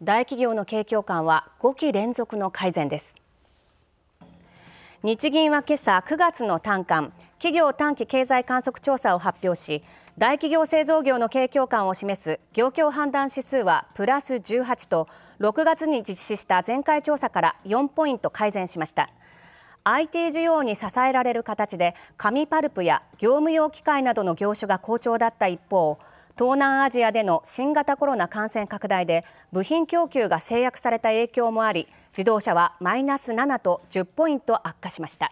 大企業の景況感は5期連続の改善です日銀は今朝9月の短観企業短期経済観測調査を発表し大企業製造業の景況感を示す業況判断指数はプラス18と6月に実施した前回調査から4ポイント改善しました IT 需要に支えられる形で紙パルプや業務用機械などの業種が好調だった一方東南アジアでの新型コロナ感染拡大で部品供給が制約された影響もあり自動車はマイナス7と10ポイント悪化しました。